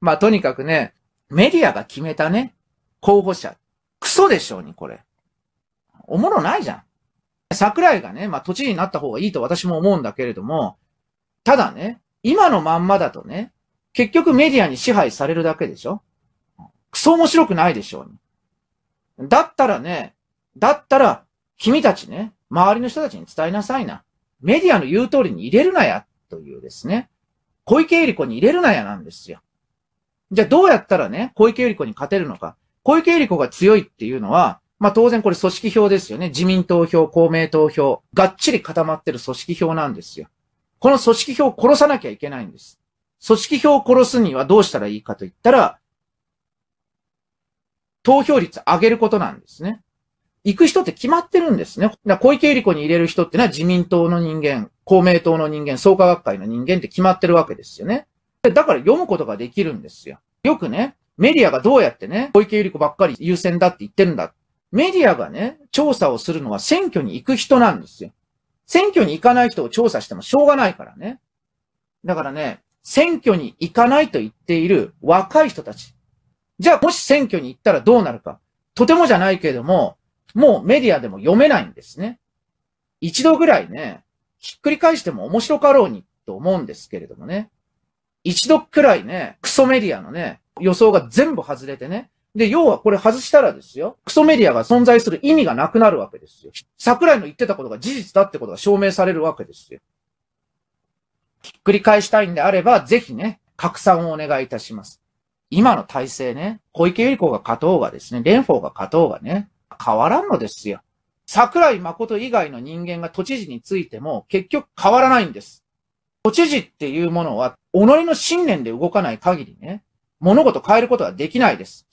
まあとにかくね、メディアが決めたね、候補者。クソでしょうに、これ。おもろないじゃん。桜井がね、まあ、都知事になった方がいいと私も思うんだけれども、ただね、今のまんまだとね、結局メディアに支配されるだけでしょクソ面白くないでしょうに。だったらね、だったら、君たちね、周りの人たちに伝えなさいな。メディアの言う通りに入れるなや、というですね。小池百合子に入れるなやなんですよ。じゃあどうやったらね、小池百合子に勝てるのか。小池百合子が強いっていうのは、まあ当然これ組織票ですよね。自民党票、公明党票、がっちり固まってる組織票なんですよ。この組織票を殺さなきゃいけないんです。組織票を殺すにはどうしたらいいかと言ったら、投票率上げることなんですね。行く人って決まってるんですね。だ小池百合子に入れる人ってのは自民党の人間、公明党の人間、創価学会の人間って決まってるわけですよね。だから読むことができるんですよ。よくね、メディアがどうやってね、小池百合子ばっかり優先だって言ってるんだ。メディアがね、調査をするのは選挙に行く人なんですよ。選挙に行かない人を調査してもしょうがないからね。だからね、選挙に行かないと言っている若い人たち。じゃあもし選挙に行ったらどうなるか。とてもじゃないけれども、もうメディアでも読めないんですね。一度ぐらいね、ひっくり返しても面白かろうにと思うんですけれどもね。一度くらいね、クソメディアのね、予想が全部外れてね。で、要はこれ外したらですよ、クソメディアが存在する意味がなくなるわけですよ。桜井の言ってたことが事実だってことが証明されるわけですよ。ひっくり返したいんであれば、ぜひね、拡散をお願いいたします。今の体制ね、小池百合子が勝とうがですね、蓮舫が勝とうがね、変わらんのですよ。桜井誠以外の人間が都知事についても結局変わらないんです。都知事っていうものは、己の信念で動かない限りね、物事変えることはできないです。